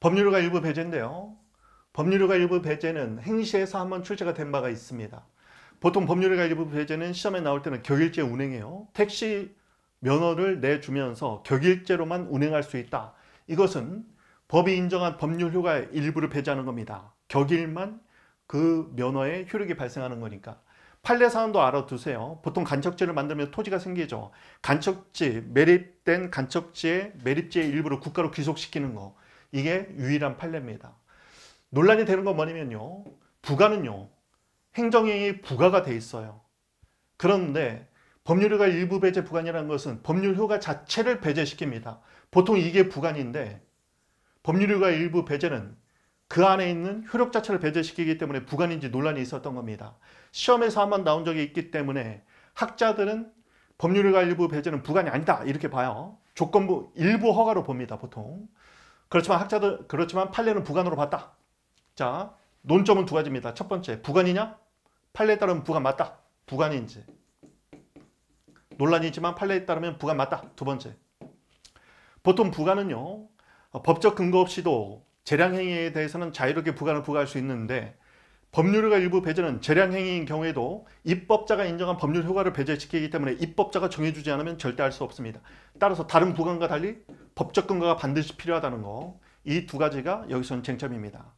법률가 일부 배제인데요. 법률가 일부 배제는 행시에서 한번 출제가 된 바가 있습니다. 보통 법률가 일부 배제는 시험에 나올 때는 격일제 운행해요. 택시 면허를 내주면서 격일제로만 운행할 수 있다. 이것은 법이 인정한 법률 효과의 일부를 배제하는 겁니다. 격일만 그 면허의 효력이 발생하는 거니까. 판례 사항도 알아두세요. 보통 간척지를 만들면 토지가 생기죠. 간척지, 매립된 간척지의 매립지의 일부를 국가로 귀속시키는 거. 이게 유일한 판례입니다. 논란이 되는 건 뭐냐면요. 부가는요. 행정행위 부가가 돼 있어요. 그런데 법률효가 일부 배제 부관이라는 것은 법률효과 자체를 배제시킵니다. 보통 이게 부관인데 법률효가 일부 배제는 그 안에 있는 효력 자체를 배제시키기 때문에 부관인지 논란이 있었던 겁니다. 시험에서 한 번 나온 적이 있기 때문에 학자들은 법률과 일부 배제는 부관이 아니다 이렇게 봐요. 조건부 일부 허가로 봅니다 보통. 그렇지만 학자들 그렇지만 판례는 부관으로 봤다. 자 논점은 두 가지입니다. 첫 번째 부관이냐 판례에 따르면 부관 맞다. 부관인지 논란이 지만 판례에 따르면 부관 맞다. 두 번째 보통 부관은요 법적 근거 없이도 재량행위에 대해서는 자유롭게 부관을 부과할 수 있는데 법률과 일부 배제는 재량행위인 경우에도 입법자가 인정한 법률 효과를 배제시키기 때문에 입법자가 정해주지 않으면 절대 할 수 없습니다. 따라서 다른 부관과 달리 법적 근거가 반드시 필요하다는 거 이 두 가지가 여기서는 쟁점입니다.